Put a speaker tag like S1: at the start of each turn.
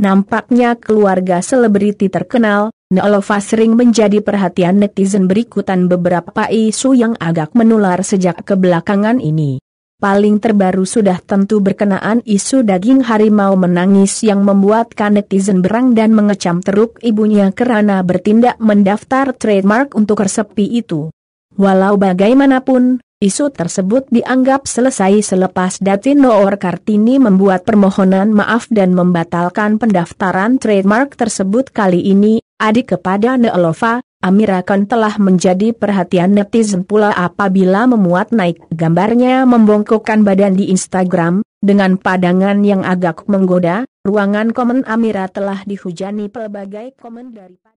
S1: Nampaknya keluarga selebriti terkenal, Neolova sering menjadi perhatian netizen berikutan beberapa isu yang agak menular sejak kebelakangan ini. Paling terbaru sudah tentu berkenaan isu daging harimau menangis yang membuat netizen berang dan mengecam teruk ibunya karena bertindak mendaftar trademark untuk resepi itu. Walau bagaimanapun, Isu tersebut dianggap selesai selepas Datin Noor Kartini membuat permohonan maaf dan membatalkan pendaftaran trademark tersebut kali ini, adik kepada Neelova, Amira Khan telah menjadi perhatian netizen pula apabila memuat naik gambarnya membongkokkan badan di Instagram, dengan padangan yang agak menggoda, ruangan komen Amira telah dihujani pelbagai komen dari